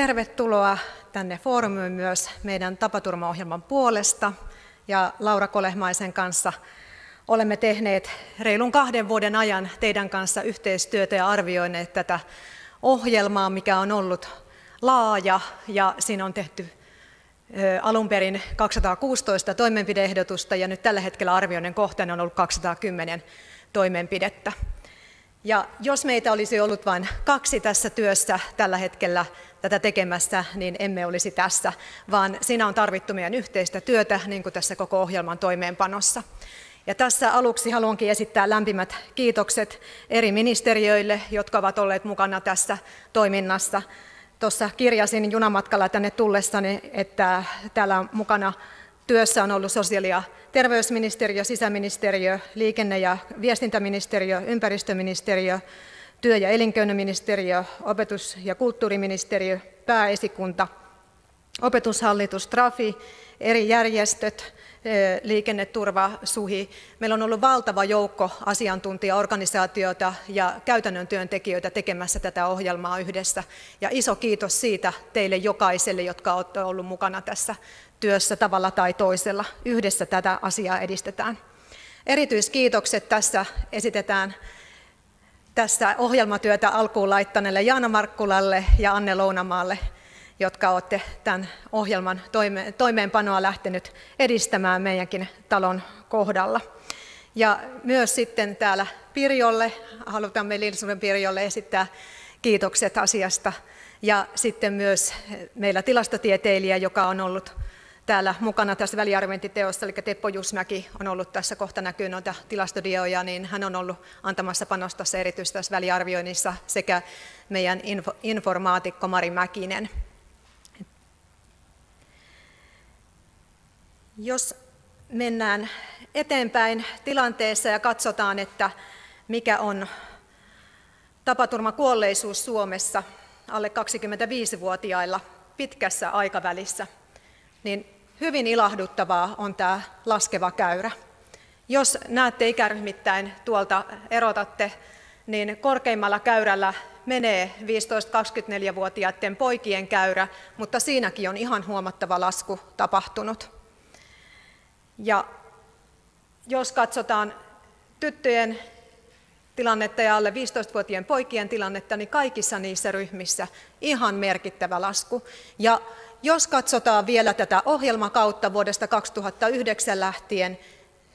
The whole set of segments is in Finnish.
Tervetuloa tänne foorumiin myös meidän tapaturmaohjelman puolesta. Ja Laura Kolehmaisen kanssa olemme tehneet reilun kahden vuoden ajan teidän kanssa yhteistyötä ja arvioineet tätä ohjelmaa, mikä on ollut laaja ja siinä on tehty alun perin 216 toimenpideehdotusta ja nyt tällä hetkellä arvioinnin kohteena on ollut 210 toimenpidettä. Ja jos meitä olisi ollut vain kaksi tässä työssä tällä hetkellä tätä tekemässä, niin emme olisi tässä, vaan siinä on tarvittu meidän yhteistä työtä, niin kuin tässä koko ohjelman toimeenpanossa. Ja tässä aluksi haluankin esittää lämpimät kiitokset eri ministeriöille, jotka ovat olleet mukana tässä toiminnassa. Tuossa kirjasin junamatkalla tänne tullessani, että täällä on mukana työssä on ollut sosiaali- ja terveysministeriö, sisäministeriö, liikenne- ja viestintäministeriö, ympäristöministeriö, työ- ja elinkeinoministeriö, opetus- ja kulttuuriministeriö, pääesikunta, opetushallitus, TRAFI, eri järjestöt, eh, liikenneturva, SUHI. Meillä on ollut valtava joukko asiantuntijaorganisaatioita ja käytännön työntekijöitä tekemässä tätä ohjelmaa yhdessä. Ja iso kiitos siitä teille jokaiselle, jotka olette olleet mukana tässä työssä tavalla tai toisella. Yhdessä tätä asiaa edistetään. Erityiskiitokset tässä esitetään tässä ohjelmatyötä alkuun laittaneelle Jaana Markkulalle ja Anne Lounamaalle, jotka olette tämän ohjelman toime- toimeenpanoa lähtenyt edistämään meidänkin talon kohdalla. Ja myös sitten täällä Pirjolle, halutamme Lilsunen Pirjolle esittää kiitokset asiasta. Ja sitten myös meillä tilastotieteilijä, joka on ollut täällä mukana tässä väliarviointiteossa, eli Teppo Jusmäki on ollut tässä, kohta näkyy noita tilastodioja, niin hän on ollut antamassa panosta erityisesti tässä väliarvioinnissa sekä meidän info, informaatikko Mari Mäkinen. Jos mennään eteenpäin tilanteessa ja katsotaan, että mikä on tapaturmakuolleisuus Suomessa alle 25-vuotiailla pitkässä aikavälissä, niin hyvin ilahduttavaa on tämä laskeva käyrä. Jos näette ikäryhmittäin tuolta erotatte, niin korkeimmalla käyrällä menee 15-24-vuotiaiden poikien käyrä, mutta siinäkin on ihan huomattava lasku tapahtunut. Ja jos katsotaan tyttöjen tilannetta ja alle 15 vuotiaiden poikien tilannetta, niin kaikissa niissä ryhmissä ihan merkittävä lasku. Ja jos katsotaan vielä tätä ohjelmakautta vuodesta 2009 lähtien,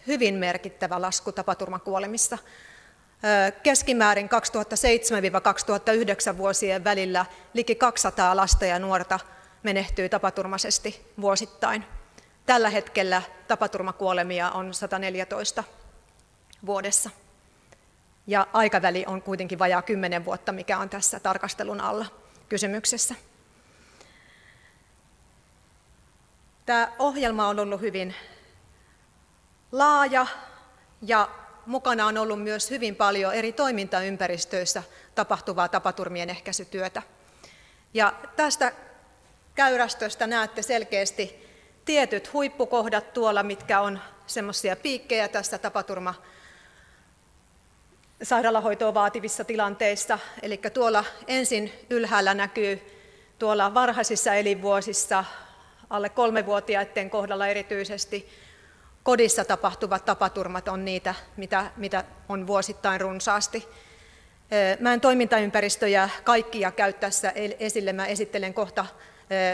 hyvin merkittävä lasku tapaturmakuolemissa. Keskimäärin 2007-2009 vuosien välillä liki 200 lasta ja nuorta menehtyy tapaturmaisesti vuosittain. Tällä hetkellä tapaturmakuolemia on 114 vuodessa. Ja aikaväli on kuitenkin vajaa 10 vuotta, mikä on tässä tarkastelun alla kysymyksessä. Tämä ohjelma on ollut hyvin laaja ja mukana on ollut myös hyvin paljon eri toimintaympäristöissä tapahtuvaa tapaturmien ehkäisytyötä. Ja tästä käyrästöstä näette selkeästi tietyt huippukohdat tuolla, mitkä on semmoisia piikkejä tässä tapaturma sairaalahoitoa vaativissa tilanteissa. Eli tuolla ensin ylhäällä näkyy tuolla varhaisissa elinvuosissa alle kolmevuotiaiden kohdalla erityisesti kodissa tapahtuvat tapaturmat on niitä, mitä, mitä on vuosittain runsaasti. Mä en toimintaympäristöjä kaikkia käy tässä esille. Mä esittelen kohta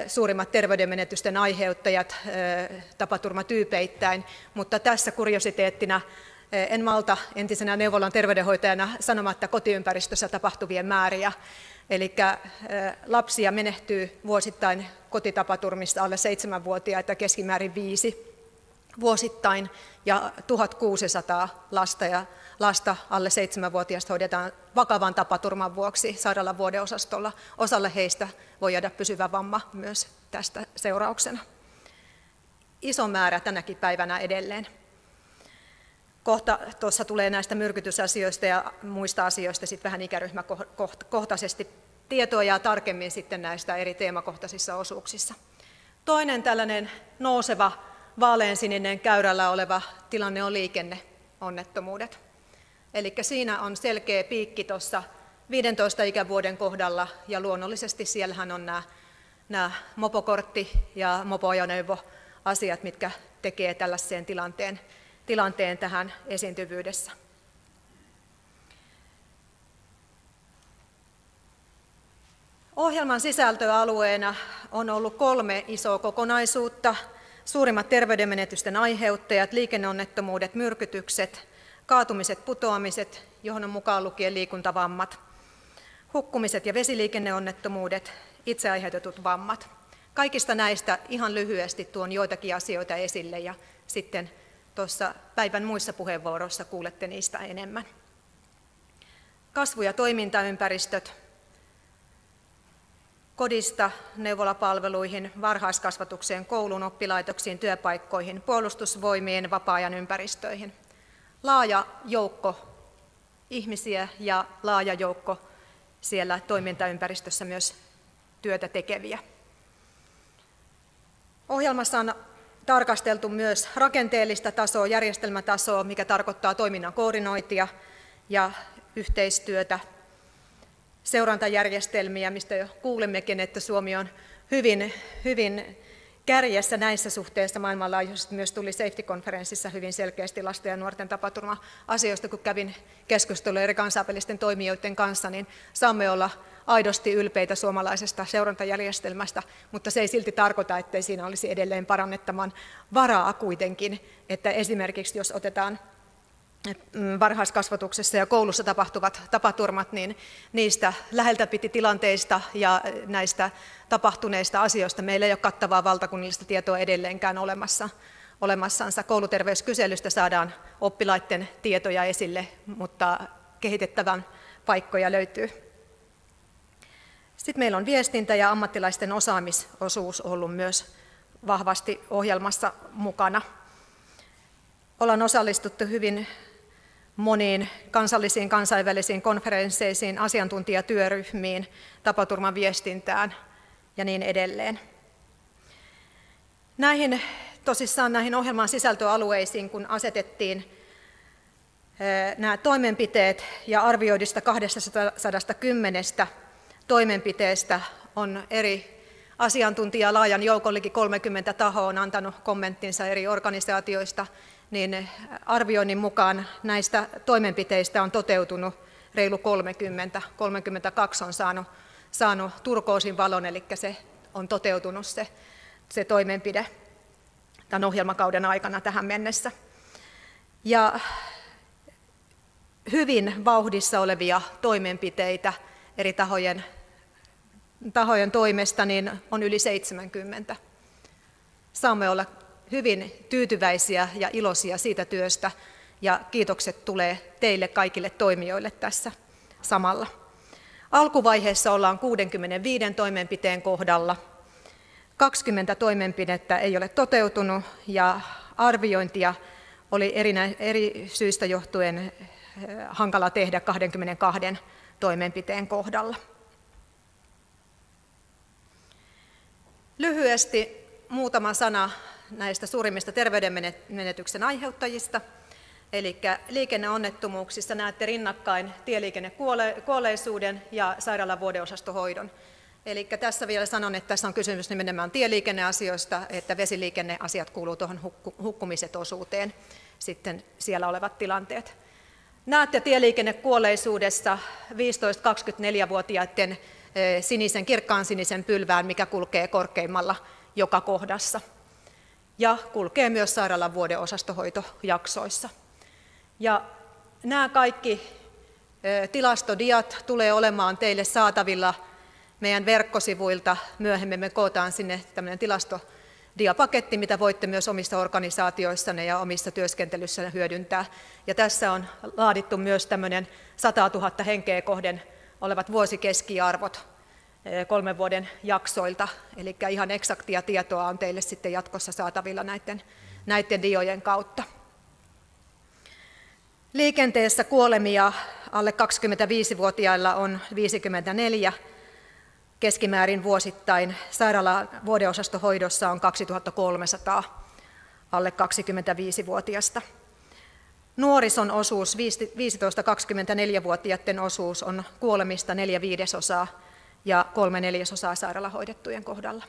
suurimmat terveydenmenetysten aiheuttajat tapaturmatyypeittäin, mutta tässä kuriositeettina en malta entisenä neuvolan terveydenhoitajana sanomatta kotiympäristössä tapahtuvien määriä. Eli lapsia menehtyy vuosittain kotitapaturmista alle 7-vuotiaita keskimäärin viisi vuosittain ja 1600 lasta, ja lasta alle 7-vuotiaista hoidetaan vakavan tapaturman vuoksi sairaalan vuodeosastolla. Osalle heistä voi jäädä pysyvä vamma myös tästä seurauksena. Iso määrä tänäkin päivänä edelleen kohta tuossa tulee näistä myrkytysasioista ja muista asioista sitten vähän ikäryhmäkohtaisesti tietoa ja tarkemmin sitten näistä eri teemakohtaisissa osuuksissa. Toinen tällainen nouseva vaaleansininen käyrällä oleva tilanne on liikenneonnettomuudet. Eli siinä on selkeä piikki tuossa 15 ikävuoden kohdalla ja luonnollisesti siellähän on nämä, nämä mopokortti ja mopoajoneuvo asiat, mitkä tekee tällaiseen tilanteen tilanteen tähän esiintyvyydessä. Ohjelman sisältöalueena on ollut kolme isoa kokonaisuutta. Suurimmat terveydenmenetysten aiheuttajat, liikenneonnettomuudet, myrkytykset, kaatumiset, putoamiset, johon on mukaan lukien liikuntavammat, hukkumiset ja vesiliikenneonnettomuudet, itse aiheutetut vammat. Kaikista näistä ihan lyhyesti tuon joitakin asioita esille ja sitten tuossa päivän muissa puheenvuoroissa kuulette niistä enemmän. Kasvu- ja toimintaympäristöt, kodista neuvolapalveluihin, varhaiskasvatukseen, koulun oppilaitoksiin, työpaikkoihin, puolustusvoimien, vapaa-ajan ympäristöihin. Laaja joukko ihmisiä ja laaja joukko siellä toimintaympäristössä myös työtä tekeviä. Ohjelmassa on tarkasteltu myös rakenteellista tasoa, järjestelmätasoa, mikä tarkoittaa toiminnan koordinointia ja yhteistyötä, seurantajärjestelmiä, mistä jo kuulemmekin, että Suomi on hyvin, hyvin kärjessä näissä suhteissa maailmanlaajuisesti myös tuli safety-konferenssissa hyvin selkeästi lasten ja nuorten tapaturma-asioista, kun kävin keskustelua eri kansainvälisten toimijoiden kanssa, niin saamme olla aidosti ylpeitä suomalaisesta seurantajärjestelmästä, mutta se ei silti tarkoita, ettei siinä olisi edelleen parannettavan varaa kuitenkin, että esimerkiksi jos otetaan mm, varhaiskasvatuksessa ja koulussa tapahtuvat tapaturmat, niin niistä läheltä piti tilanteista ja näistä tapahtuneista asioista meillä ei ole kattavaa valtakunnallista tietoa edelleenkään olemassa olemassansa. Kouluterveyskyselystä saadaan oppilaiden tietoja esille, mutta kehitettävän paikkoja löytyy. Sitten meillä on viestintä ja ammattilaisten osaamisosuus ollut myös vahvasti ohjelmassa mukana. Ollaan osallistuttu hyvin moniin kansallisiin, kansainvälisiin konferensseisiin, asiantuntijatyöryhmiin, tapaturman viestintään ja niin edelleen. Näihin tosissaan näihin ohjelman sisältöalueisiin, kun asetettiin eh, nämä toimenpiteet ja arvioidista 210 toimenpiteestä on eri asiantuntija laajan joukollekin 30 tahoa on antanut kommenttinsa eri organisaatioista, niin arvioinnin mukaan näistä toimenpiteistä on toteutunut reilu 30, 32 on saanut, saanut turkoosin valon, eli se on toteutunut se, se toimenpide tämän ohjelmakauden aikana tähän mennessä. Ja hyvin vauhdissa olevia toimenpiteitä eri tahojen tahojen toimesta niin on yli 70. Saamme olla hyvin tyytyväisiä ja iloisia siitä työstä ja kiitokset tulee teille kaikille toimijoille tässä samalla. Alkuvaiheessa ollaan 65 toimenpiteen kohdalla. 20 toimenpidettä ei ole toteutunut ja arviointia oli erinä, eri syistä johtuen eh, hankala tehdä 22 toimenpiteen kohdalla. Lyhyesti muutama sana näistä suurimmista terveydenmenetyksen aiheuttajista. Eli liikenneonnettomuuksissa näette rinnakkain tieliikennekuolleisuuden ja sairaalan vuodeosastohoidon. Eli tässä vielä sanon, että tässä on kysymys nimenomaan tieliikenneasioista, että vesiliikenneasiat kuuluvat tuohon hukkumiset osuuteen sitten siellä olevat tilanteet. Näette tieliikennekuolleisuudessa 15-24-vuotiaiden Eh, sinisen, kirkkaan sinisen pylvään, mikä kulkee korkeimmalla joka kohdassa. Ja kulkee myös sairaalan vuoden osastohoitojaksoissa. Ja nämä kaikki eh, tilastodiat tulee olemaan teille saatavilla meidän verkkosivuilta. Myöhemmin me kootaan sinne tämmöinen tilastodiapaketti, mitä voitte myös omissa organisaatioissanne ja omissa työskentelyssänne hyödyntää. Ja tässä on laadittu myös tämmöinen 100 000 henkeä kohden olevat vuosikeskiarvot eh, kolmen vuoden jaksoilta, eli ihan eksaktia tietoa on teille sitten jatkossa saatavilla näiden, näiden diojen kautta. Liikenteessä kuolemia alle 25-vuotiailla on 54 keskimäärin vuosittain. Sairaalan vuodeosastohoidossa on 2300 alle 25-vuotiasta. Nuorison osuus, 15-24-vuotiaiden osuus on kuolemista neljä viidesosaa ja kolme neljäsosaa sairaalahoidettujen kohdalla.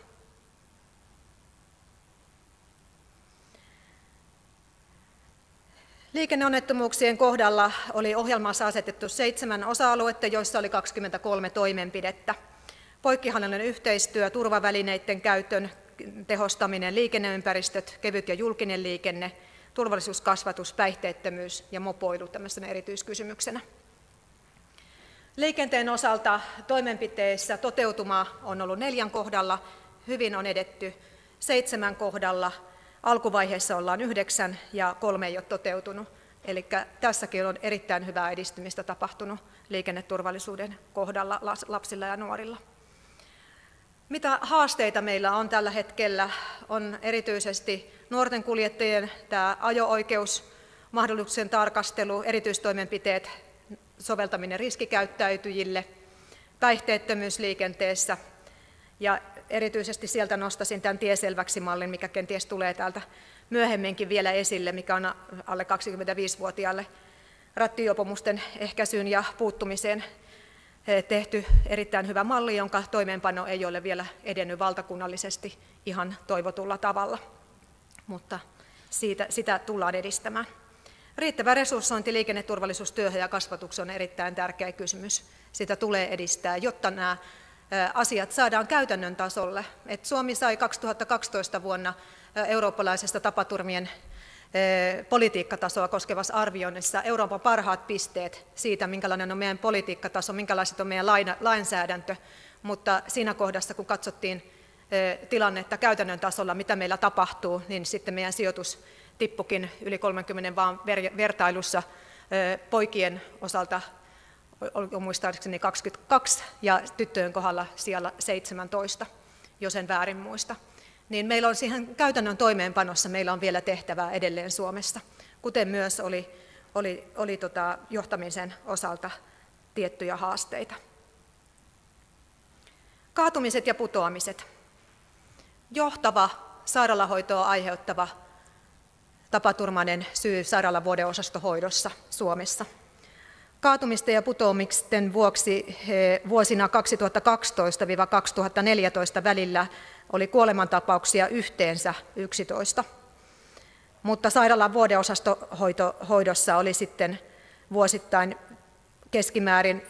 Liikenneonnettomuuksien kohdalla oli ohjelmassa asetettu seitsemän osa-aluetta, joissa oli 23 toimenpidettä. Poikkihallinnon yhteistyö, turvavälineiden käytön tehostaminen, liikenneympäristöt, kevyt ja julkinen liikenne – turvallisuuskasvatus, päihteettömyys ja mopoilu tämmöisenä erityiskysymyksenä. Liikenteen osalta toimenpiteissä toteutuma on ollut neljän kohdalla, hyvin on edetty seitsemän kohdalla, alkuvaiheessa ollaan yhdeksän ja kolme ei ole toteutunut. Eli tässäkin on erittäin hyvää edistymistä tapahtunut liikenneturvallisuuden kohdalla lapsilla ja nuorilla. Mitä haasteita meillä on tällä hetkellä, on erityisesti nuorten kuljettajien tämä ajo-oikeus, mahdollisuuksien tarkastelu, erityistoimenpiteet, soveltaminen riskikäyttäytyjille, päihteettömyys liikenteessä ja erityisesti sieltä nostasin tämän tieselväksi mallin, mikä kenties tulee täältä myöhemminkin vielä esille, mikä on alle 25-vuotiaalle rattijuopumusten ehkäisyyn ja puuttumiseen Eh, tehty erittäin hyvä malli, jonka toimeenpano ei ole vielä edennyt valtakunnallisesti ihan toivotulla tavalla, mutta siitä, sitä tullaan edistämään. Riittävä resurssointi liikenneturvallisuustyöhön ja kasvatuksen on erittäin tärkeä kysymys. Sitä tulee edistää, jotta nämä eh, asiat saadaan käytännön tasolle. Et Suomi sai 2012 vuonna eh, eurooppalaisesta tapaturmien Eh, politiikkatasoa koskevassa arvioinnissa Euroopan parhaat pisteet siitä, minkälainen on meidän politiikkataso, minkälaiset on meidän lainsäädäntö, mutta siinä kohdassa, kun katsottiin eh, tilannetta käytännön tasolla, mitä meillä tapahtuu, niin sitten meidän sijoitus tippukin yli 30 vaan vertailussa eh, poikien osalta on muistaakseni 22 ja tyttöjen kohdalla siellä 17, jos en väärin muista niin meillä on siihen käytännön toimeenpanossa meillä on vielä tehtävää edelleen Suomessa, kuten myös oli, oli, oli tota johtamisen osalta tiettyjä haasteita. Kaatumiset ja putoamiset. Johtava sairaalahoitoa aiheuttava tapaturmainen syy sairaalavuodeosastohoidossa Suomessa – Kaatumisten ja putoamisten vuoksi vuosina 2012-2014 välillä oli kuolemantapauksia yhteensä 11, mutta sairaalan vuodeosastohoidossa oli sitten vuosittain keskimäärin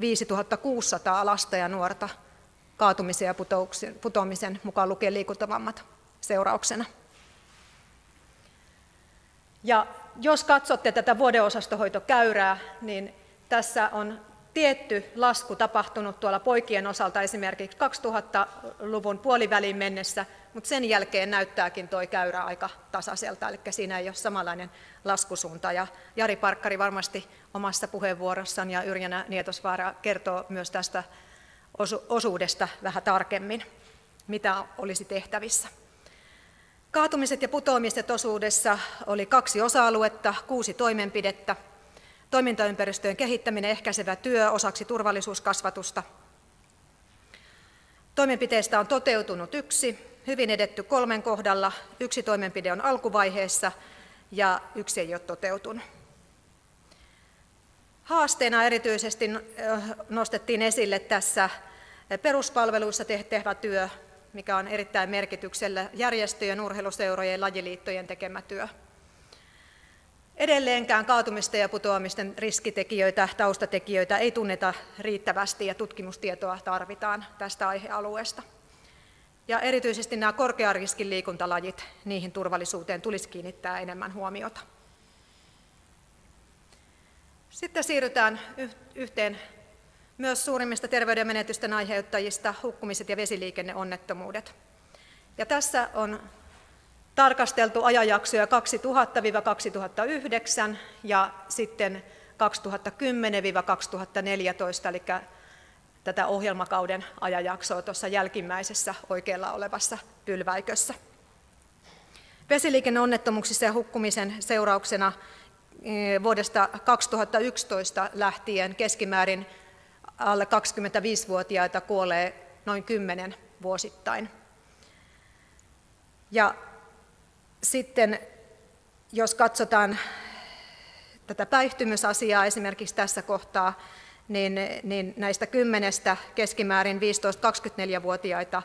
5600 lasta ja nuorta kaatumisen ja putoamisen mukaan lukien liikuntavammat seurauksena. Ja jos katsotte tätä vuodeosastohoitokäyrää, niin tässä on tietty lasku tapahtunut tuolla poikien osalta esimerkiksi 2000-luvun puoliväliin mennessä, mutta sen jälkeen näyttääkin tuo käyrä aika tasaiselta, eli siinä ei ole samanlainen laskusuunta. Ja Jari Parkkari varmasti omassa puheenvuorossaan ja Yrjänä Nietosvaara kertoo myös tästä osuudesta vähän tarkemmin, mitä olisi tehtävissä. Kaatumiset ja putoamiset osuudessa oli kaksi osa-aluetta, kuusi toimenpidettä. Toimintaympäristöjen kehittäminen ehkäisevä työ osaksi turvallisuuskasvatusta. Toimenpiteistä on toteutunut yksi, hyvin edetty kolmen kohdalla, yksi toimenpide on alkuvaiheessa ja yksi ei ole toteutunut. Haasteena erityisesti nostettiin esille tässä peruspalveluissa tehtävä työ, mikä on erittäin merkityksellä järjestöjen, urheiluseurojen ja lajiliittojen tekemä työ. Edelleenkään kaatumista ja putoamisten riskitekijöitä, taustatekijöitä ei tunneta riittävästi ja tutkimustietoa tarvitaan tästä aihealueesta. Ja erityisesti nämä korkeariskin liikuntalajit, niihin turvallisuuteen tulisi kiinnittää enemmän huomiota. Sitten siirrytään yhteen myös suurimmista terveyden menetysten aiheuttajista hukkumiset ja vesiliikenneonnettomuudet. Ja tässä on tarkasteltu ajanjaksoja 2000-2009 ja sitten 2010-2014, eli tätä ohjelmakauden ajanjaksoa tuossa jälkimmäisessä oikealla olevassa pylväikössä. Vesiliikenneonnettomuuksissa ja hukkumisen seurauksena eh, vuodesta 2011 lähtien keskimäärin alle 25-vuotiaita kuolee noin 10 vuosittain. Ja sitten jos katsotaan tätä päihtymysasiaa esimerkiksi tässä kohtaa, niin, niin näistä kymmenestä keskimäärin 15-24-vuotiaita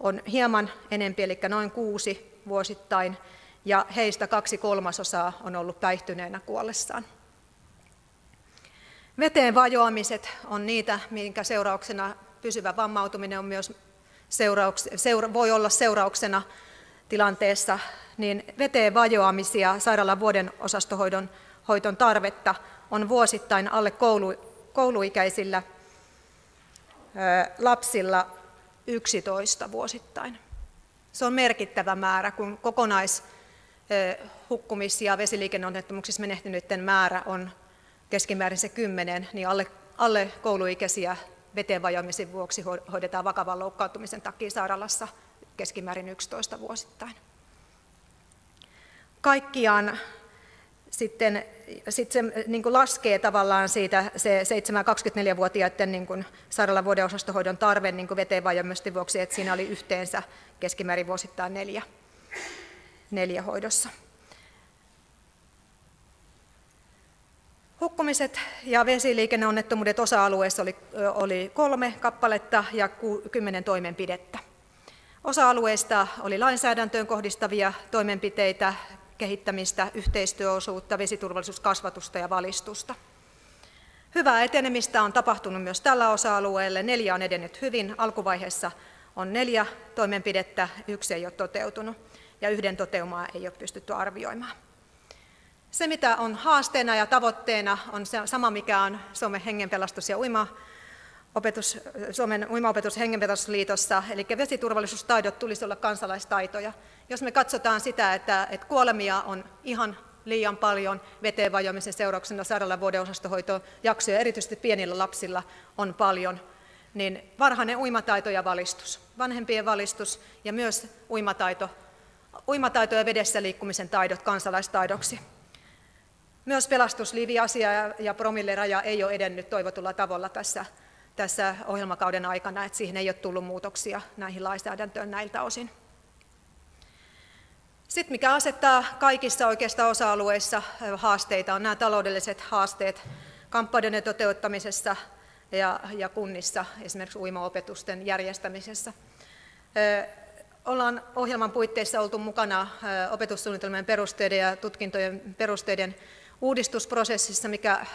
on hieman enempi, eli noin kuusi vuosittain, ja heistä kaksi kolmasosaa on ollut päihtyneenä kuollessaan. Veteen vajoamiset on niitä, minkä seurauksena pysyvä vammautuminen on myös seurauks, seura, voi olla seurauksena tilanteessa, niin veteen vajoamisia sairaalan vuoden osastohoidon hoiton tarvetta on vuosittain alle koulu, kouluikäisillä lapsilla 11 vuosittain. Se on merkittävä määrä, kun kokonaishukkumisia ja vesiliikenneonnettomuuksissa menehtyneiden määrä on keskimäärin se kymmenen niin alle, alle kouluikäisiä veteen vajoamisen vuoksi hoidetaan vakavan loukkaantumisen takia sairaalassa keskimäärin 11 vuosittain. Kaikkiaan sitten sit se niin kuin laskee tavallaan siitä se 7-24-vuotiaiden niin kuin osastohoidon tarve niin kuin veteen vajoamisen vuoksi, että siinä oli yhteensä keskimäärin vuosittain neljä, neljä hoidossa. Hukkumiset ja vesiliikenneonnettomuudet osa-alueessa oli, oli kolme kappaletta ja kymmenen toimenpidettä. Osa-alueista oli lainsäädäntöön kohdistavia toimenpiteitä, kehittämistä, yhteistyöosuutta, vesiturvallisuuskasvatusta ja valistusta. Hyvää etenemistä on tapahtunut myös tällä osa-alueella. Neljä on edennyt hyvin. Alkuvaiheessa on neljä toimenpidettä, yksi ei ole toteutunut ja yhden toteumaa ei ole pystytty arvioimaan. Se, mitä on haasteena ja tavoitteena, on se sama, mikä on Suomen hengenpelastus ja uima opetus, Suomen uimaopetus hengenpelastusliitossa, eli vesiturvallisuustaidot tulisi olla kansalaistaitoja. Jos me katsotaan sitä, että, että kuolemia on ihan liian paljon veteen vajoamisen seurauksena sairaala- vuodeosastohoitojaksoja, erityisesti pienillä lapsilla on paljon, niin varhainen uimataito ja valistus, vanhempien valistus ja myös uimataito, uimataito ja vedessä liikkumisen taidot kansalaistaidoksi. Myös pelastusliivi ja, promilleraja ei ole edennyt toivotulla tavalla tässä, tässä ohjelmakauden aikana, että siihen ei ole tullut muutoksia näihin lainsäädäntöön näiltä osin. Sitten mikä asettaa kaikissa oikeasta osa-alueissa haasteita on nämä taloudelliset haasteet kampanjoiden toteuttamisessa ja, ja kunnissa, esimerkiksi uimaopetusten järjestämisessä. Ollaan ohjelman puitteissa oltu mukana opetussuunnitelmien perusteiden ja tutkintojen perusteiden uudistusprosessissa, mikä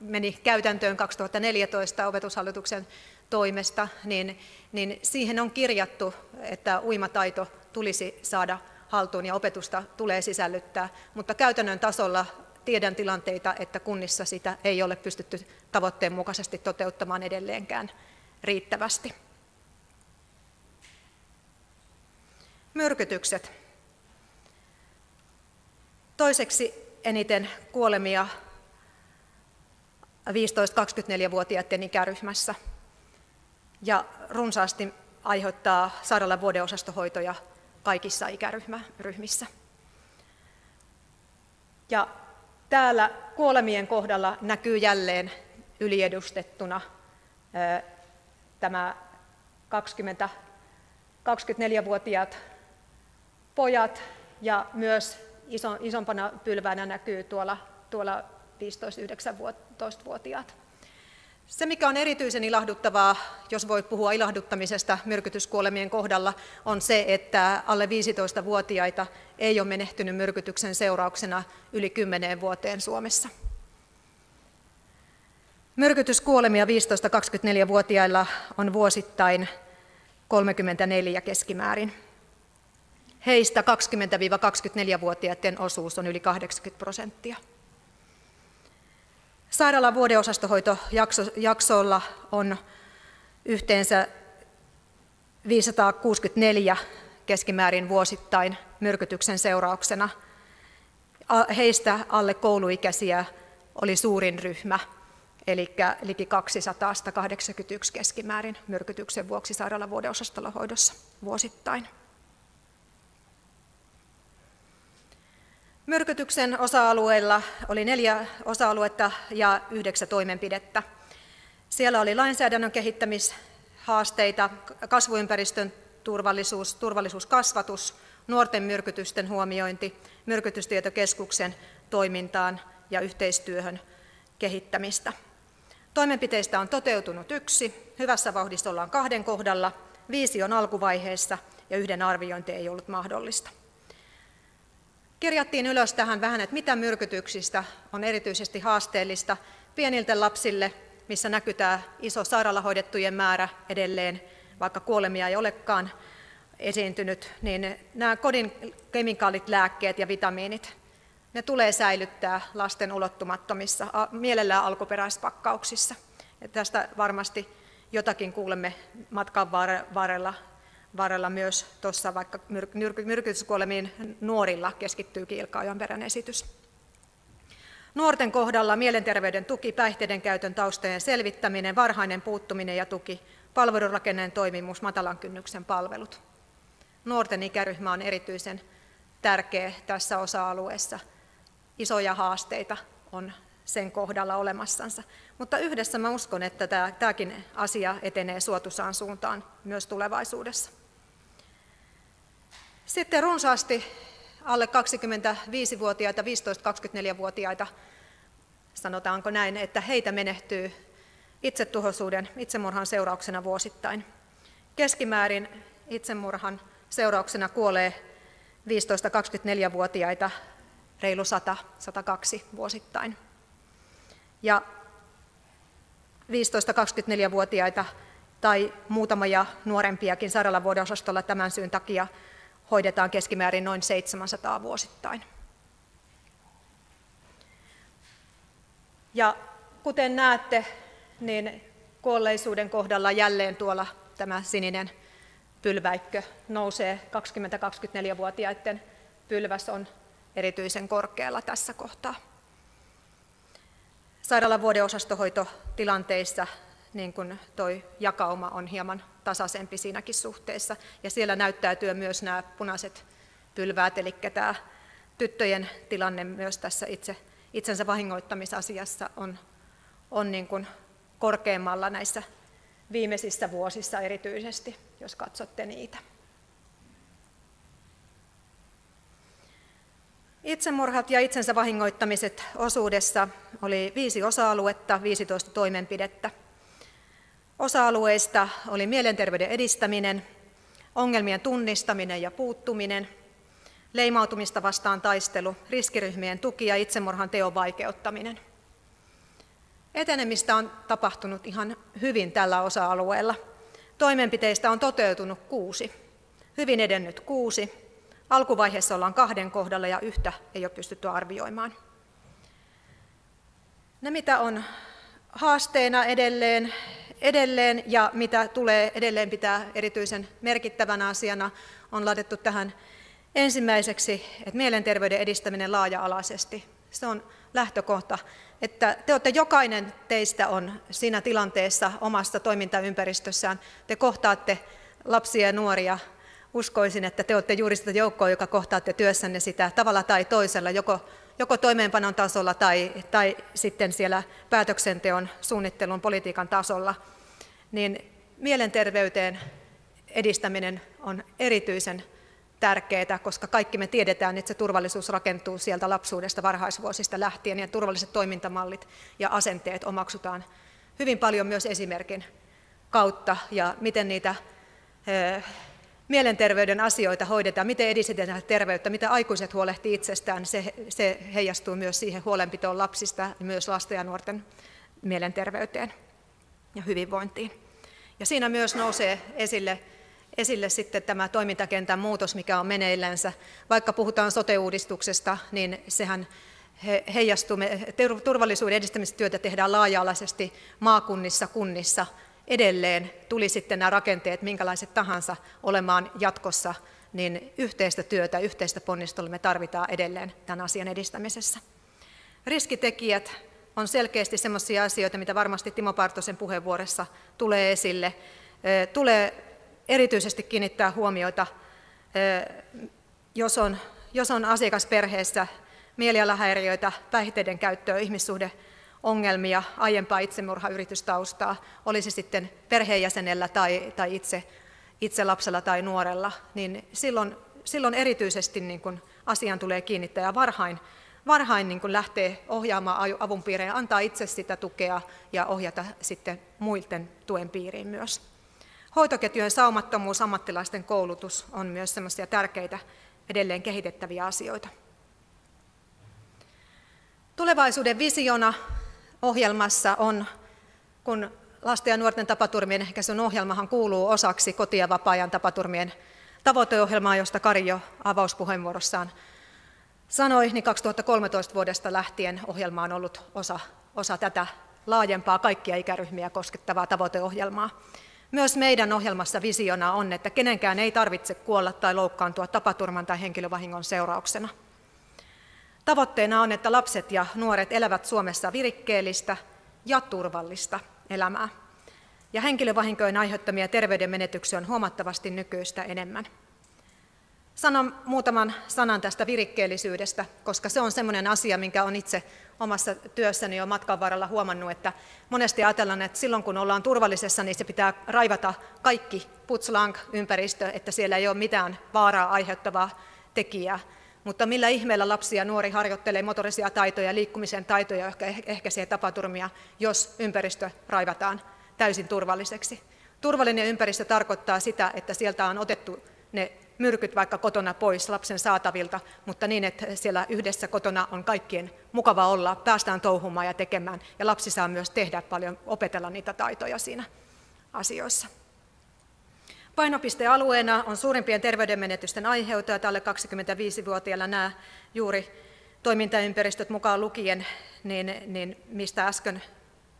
meni käytäntöön 2014 opetushallituksen toimesta, niin, niin siihen on kirjattu, että uimataito tulisi saada haltuun ja opetusta tulee sisällyttää, mutta käytännön tasolla tiedän tilanteita, että kunnissa sitä ei ole pystytty tavoitteen mukaisesti toteuttamaan edelleenkään riittävästi. Myrkytykset. Toiseksi eniten kuolemia 15-24-vuotiaiden ikäryhmässä ja runsaasti aiheuttaa sairaalan vuodeosastohoitoja kaikissa ikäryhmissä. Ja täällä kuolemien kohdalla näkyy jälleen yliedustettuna tämä 20, 24-vuotiaat pojat ja myös iso, isompana pylvänä näkyy tuolla, tuolla 15-19-vuotiaat. Se, mikä on erityisen ilahduttavaa, jos voi puhua ilahduttamisesta myrkytyskuolemien kohdalla, on se, että alle 15-vuotiaita ei ole menehtynyt myrkytyksen seurauksena yli 10 vuoteen Suomessa. Myrkytyskuolemia 15-24-vuotiailla on vuosittain 34 keskimäärin. Heistä 20-24-vuotiaiden osuus on yli 80 prosenttia. Sairaalan vuodeosastohoitojaksolla on yhteensä 564 keskimäärin vuosittain myrkytyksen seurauksena. Heistä alle kouluikäisiä oli suurin ryhmä, eli liki 281 keskimäärin myrkytyksen vuoksi vuodeosastolla hoidossa vuosittain. Myrkytyksen osa-alueilla oli neljä osa-aluetta ja yhdeksä toimenpidettä. Siellä oli lainsäädännön kehittämishaasteita, kasvuympäristön turvallisuus, turvallisuuskasvatus, nuorten myrkytysten huomiointi, myrkytystietokeskuksen toimintaan ja yhteistyöhön kehittämistä. Toimenpiteistä on toteutunut yksi, hyvässä vauhdissa ollaan kahden kohdalla, viisi on alkuvaiheessa ja yhden arviointi ei ollut mahdollista. Kirjattiin ylös tähän vähän, että mitä myrkytyksistä on erityisesti haasteellista pieniltä lapsille, missä näkyy tämä iso sairaalahoidettujen määrä edelleen, vaikka kuolemia ei olekaan esiintynyt, niin nämä kodin kemikaalit, lääkkeet ja vitamiinit, ne tulee säilyttää lasten ulottumattomissa, mielellään alkuperäispakkauksissa. Ja tästä varmasti jotakin kuulemme matkan varrella varrella myös tuossa vaikka myrkytyskuolemiin nuorilla keskittyy Ilkka-Ojanperän esitys. Nuorten kohdalla mielenterveyden tuki, päihteiden käytön taustojen selvittäminen, varhainen puuttuminen ja tuki, palvelurakenneen toimimus, matalan kynnyksen palvelut. Nuorten ikäryhmä on erityisen tärkeä tässä osa-alueessa. Isoja haasteita on sen kohdalla olemassansa. Mutta yhdessä mä uskon, että tämäkin asia etenee suotusaan suuntaan myös tulevaisuudessa. Sitten runsaasti alle 25-vuotiaita, 15-24-vuotiaita, sanotaanko näin, että heitä menehtyy itsetuhoisuuden, itsemurhan seurauksena vuosittain. Keskimäärin itsemurhan seurauksena kuolee 15-24-vuotiaita reilu 100-102 vuosittain. Ja 15-24-vuotiaita tai muutamia nuorempiakin sairaalavuodeosastolla tämän syyn takia hoidetaan keskimäärin noin 700 vuosittain. Ja kuten näette, niin kuolleisuuden kohdalla jälleen tuolla tämä sininen pylväikkö nousee 20-24-vuotiaiden pylväs on erityisen korkealla tässä kohtaa. Sairaalavuodeosastohoitotilanteissa niin kuin toi jakauma on hieman tasaisempi siinäkin suhteessa. Ja siellä näyttäytyy myös nämä punaiset pylväät, eli tämä tyttöjen tilanne myös tässä itse, itsensä vahingoittamisasiassa on, on niin kuin korkeammalla näissä viimeisissä vuosissa erityisesti, jos katsotte niitä. Itsemurhat ja itsensä vahingoittamiset osuudessa oli viisi osa-aluetta, 15 toimenpidettä. Osa-alueista oli mielenterveyden edistäminen, ongelmien tunnistaminen ja puuttuminen, leimautumista vastaan taistelu, riskiryhmien tuki ja itsemurhan teon vaikeuttaminen. Etenemistä on tapahtunut ihan hyvin tällä osa-alueella. Toimenpiteistä on toteutunut kuusi, hyvin edennyt kuusi. Alkuvaiheessa ollaan kahden kohdalla ja yhtä ei ole pystytty arvioimaan. Ne, mitä on haasteena edelleen edelleen ja mitä tulee edelleen pitää erityisen merkittävänä asiana on laitettu tähän ensimmäiseksi, että mielenterveyden edistäminen laaja-alaisesti. Se on lähtökohta, että te olette jokainen teistä on siinä tilanteessa omassa toimintaympäristössään. Te kohtaatte lapsia ja nuoria uskoisin, että te olette juuri sitä joukkoa, joka kohtaatte työssänne sitä tavalla tai toisella, joko, joko toimeenpanon tasolla tai, tai sitten siellä päätöksenteon, suunnittelun, politiikan tasolla. Niin mielenterveyteen edistäminen on erityisen tärkeää, koska kaikki me tiedetään, että se turvallisuus rakentuu sieltä lapsuudesta varhaisvuosista lähtien ja turvalliset toimintamallit ja asenteet omaksutaan hyvin paljon myös esimerkin kautta ja miten niitä mielenterveyden asioita hoidetaan, miten edistetään terveyttä, mitä aikuiset huolehtii itsestään, se, se heijastuu myös siihen huolenpitoon lapsista, myös lasten ja nuorten mielenterveyteen ja hyvinvointiin. Ja siinä myös nousee esille esille sitten tämä toimintakentän muutos, mikä on meneillänsä. Vaikka puhutaan sote-uudistuksesta, niin sehän heijastuu, turvallisuuden edistämistyötä tehdään laaja-alaisesti maakunnissa, kunnissa edelleen tuli sitten nämä rakenteet, minkälaiset tahansa olemaan jatkossa, niin yhteistä työtä, yhteistä ponnistelua me tarvitaan edelleen tämän asian edistämisessä. Riskitekijät on selkeästi sellaisia asioita, mitä varmasti Timo Partosen puheenvuorossa tulee esille. Tulee erityisesti kiinnittää huomioita, jos on, jos on asiakasperheessä mielialahäiriöitä, päihteiden käyttöä, ihmissuhde ongelmia, aiempaa itsemurhayritystaustaa, olisi sitten perheenjäsenellä tai, tai itse, itse lapsella tai nuorella, niin silloin, silloin erityisesti niin kun asiaan tulee kiinnittää ja varhain, varhain niin kun lähtee ohjaamaan avun piiriin, antaa itse sitä tukea ja ohjata sitten muiden tuen piiriin myös. Hoitoketjujen saumattomuus, ammattilaisten koulutus on myös semmoisia tärkeitä edelleen kehitettäviä asioita. Tulevaisuuden visiona ohjelmassa on, kun lasten ja nuorten tapaturmien ehkäisyn ohjelmahan kuuluu osaksi koti- ja vapaa-ajan tapaturmien tavoiteohjelmaa, josta Kari jo avauspuheenvuorossaan sanoi, niin 2013 vuodesta lähtien ohjelma on ollut osa, osa tätä laajempaa kaikkia ikäryhmiä koskettavaa tavoiteohjelmaa. Myös meidän ohjelmassa visiona on, että kenenkään ei tarvitse kuolla tai loukkaantua tapaturman tai henkilövahingon seurauksena. Tavoitteena on, että lapset ja nuoret elävät Suomessa virikkeellistä ja turvallista elämää. Ja henkilövahinkojen aiheuttamia terveydenmenetyksiä on huomattavasti nykyistä enemmän. Sanon muutaman sanan tästä virikkeellisyydestä, koska se on sellainen asia, minkä olen itse omassa työssäni jo matkan varrella huomannut, että monesti ajatellaan, että silloin kun ollaan turvallisessa, niin se pitää raivata kaikki putslang-ympäristö, että siellä ei ole mitään vaaraa aiheuttavaa tekijää. Mutta millä ihmeellä lapsi ja nuori harjoittelee motorisia taitoja, liikkumisen taitoja, jotka ehkäisee tapaturmia, jos ympäristö raivataan täysin turvalliseksi. Turvallinen ympäristö tarkoittaa sitä, että sieltä on otettu ne myrkyt vaikka kotona pois lapsen saatavilta, mutta niin, että siellä yhdessä kotona on kaikkien mukava olla, päästään touhumaan ja tekemään, ja lapsi saa myös tehdä paljon, opetella niitä taitoja siinä asioissa. Painopistealueena on suurimpien terveydenmenetysten aiheuttaja tälle 25 vuotiaalle nämä juuri toimintaympäristöt mukaan lukien, niin, niin mistä äsken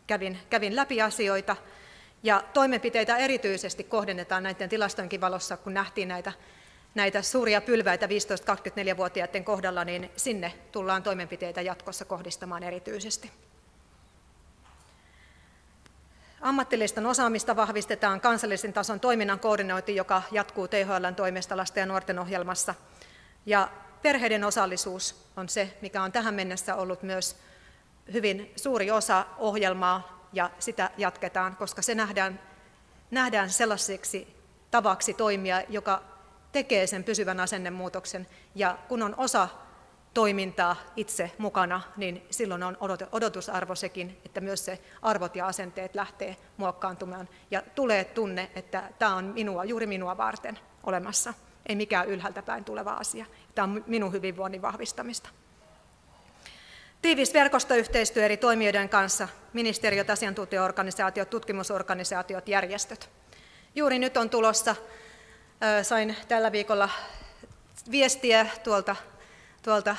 kävin, kävin läpi asioita. Ja toimenpiteitä erityisesti kohdennetaan näiden tilastojenkin valossa, kun nähtiin näitä, näitä suuria pylväitä 15-24-vuotiaiden kohdalla, niin sinne tullaan toimenpiteitä jatkossa kohdistamaan erityisesti. Ammatillisten osaamista vahvistetaan kansallisen tason toiminnan koordinointi, joka jatkuu THLn toimesta lasten ja nuorten ohjelmassa. Ja perheiden osallisuus on se, mikä on tähän mennessä ollut myös hyvin suuri osa ohjelmaa ja sitä jatketaan, koska se nähdään, nähdään sellaiseksi tavaksi toimia, joka tekee sen pysyvän asennemuutoksen. Ja kun on osa toimintaa itse mukana, niin silloin on odotusarvo sekin, että myös se arvot ja asenteet lähtee muokkaantumaan ja tulee tunne, että tämä on minua, juuri minua varten olemassa, ei mikään ylhäältä päin tuleva asia. Tämä on minun hyvinvoinnin vahvistamista. Tiivis verkostoyhteistyö eri toimijoiden kanssa, ministeriöt, asiantuntijaorganisaatiot, tutkimusorganisaatiot, järjestöt. Juuri nyt on tulossa, sain tällä viikolla viestiä tuolta tuolta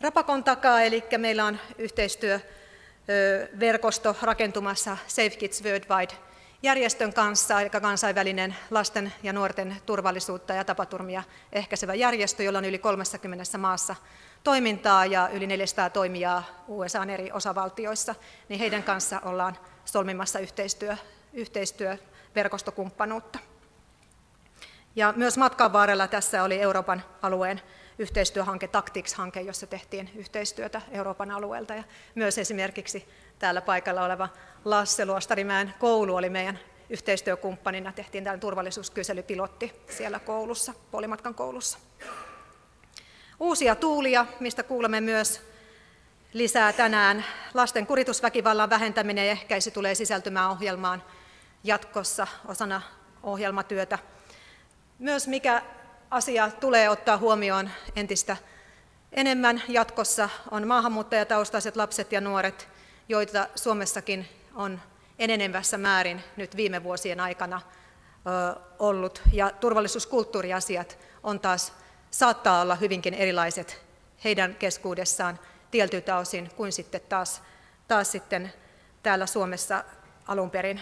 Rapakon takaa, eli meillä on yhteistyöverkosto rakentumassa Safe Kids Worldwide järjestön kanssa, eli kansainvälinen lasten ja nuorten turvallisuutta ja tapaturmia ehkäisevä järjestö, jolla on yli 30 maassa toimintaa ja yli 400 toimijaa USA eri osavaltioissa, niin heidän kanssa ollaan solmimassa yhteistyö, yhteistyöverkostokumppanuutta. Ja myös matkan varrella tässä oli Euroopan alueen yhteistyöhanke, Tactics-hanke, jossa tehtiin yhteistyötä Euroopan alueelta. Ja myös esimerkiksi täällä paikalla oleva Lasse Luostarimäen koulu oli meidän yhteistyökumppanina. Tehtiin tällainen turvallisuuskyselypilotti siellä koulussa, puolimatkan koulussa. Uusia tuulia, mistä kuulemme myös lisää tänään. Lasten kuritusväkivallan vähentäminen ja ehkäisy tulee sisältymään ohjelmaan jatkossa osana ohjelmatyötä. Myös mikä asia tulee ottaa huomioon entistä enemmän. Jatkossa on maahanmuuttajataustaiset lapset ja nuoret, joita Suomessakin on enenevässä määrin nyt viime vuosien aikana ollut. Ja turvallisuuskulttuuriasiat on taas, saattaa olla hyvinkin erilaiset heidän keskuudessaan tietyiltä osin kuin sitten taas, taas sitten täällä Suomessa alun perin,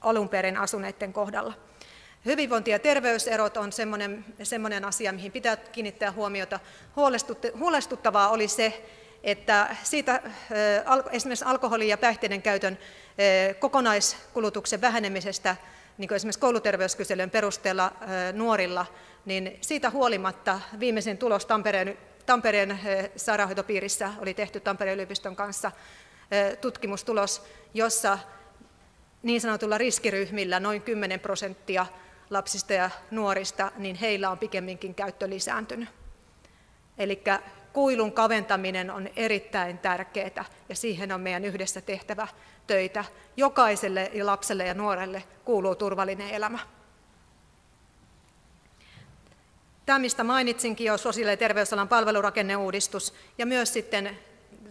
alun perin asuneiden kohdalla. Hyvinvointi- ja terveyserot on sellainen asia, mihin pitää kiinnittää huomiota. Huolestuttavaa oli se, että siitä esimerkiksi alkoholin ja päihteiden käytön kokonaiskulutuksen vähenemisestä niin kuin esimerkiksi kouluterveyskyselyn perusteella nuorilla, niin siitä huolimatta viimeisin tulos Tampereen, Tampereen sairaanhoitopiirissä oli tehty Tampereen yliopiston kanssa tutkimustulos, jossa niin sanotulla riskiryhmillä noin 10 prosenttia lapsista ja nuorista, niin heillä on pikemminkin käyttö lisääntynyt. Eli kuilun kaventaminen on erittäin tärkeää ja siihen on meidän yhdessä tehtävä töitä. Jokaiselle lapselle ja nuorelle kuuluu turvallinen elämä. Tämä, mistä mainitsinkin jo, sosiaali- ja terveysalan palvelurakenneuudistus ja myös sitten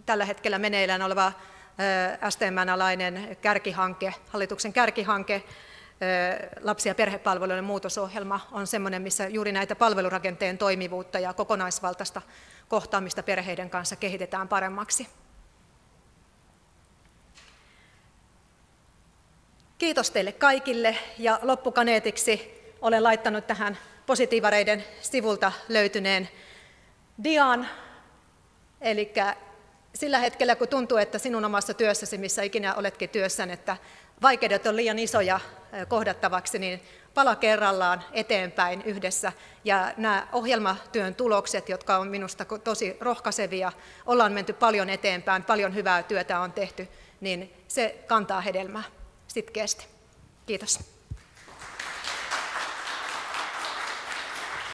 tällä hetkellä meneillään oleva stm alainen kärkihanke, hallituksen kärkihanke lapsi- ja perhepalveluiden muutosohjelma on sellainen, missä juuri näitä palvelurakenteen toimivuutta ja kokonaisvaltaista kohtaamista perheiden kanssa kehitetään paremmaksi. Kiitos teille kaikille ja loppukaneetiksi olen laittanut tähän positiivareiden sivulta löytyneen dian. Eli sillä hetkellä, kun tuntuu, että sinun omassa työssäsi, missä ikinä oletkin työssä, että vaikeudet on liian isoja kohdattavaksi, niin pala kerrallaan eteenpäin yhdessä. Ja nämä ohjelmatyön tulokset, jotka on minusta tosi rohkaisevia, ollaan menty paljon eteenpäin, paljon hyvää työtä on tehty, niin se kantaa hedelmää sitkeästi. Kiitos.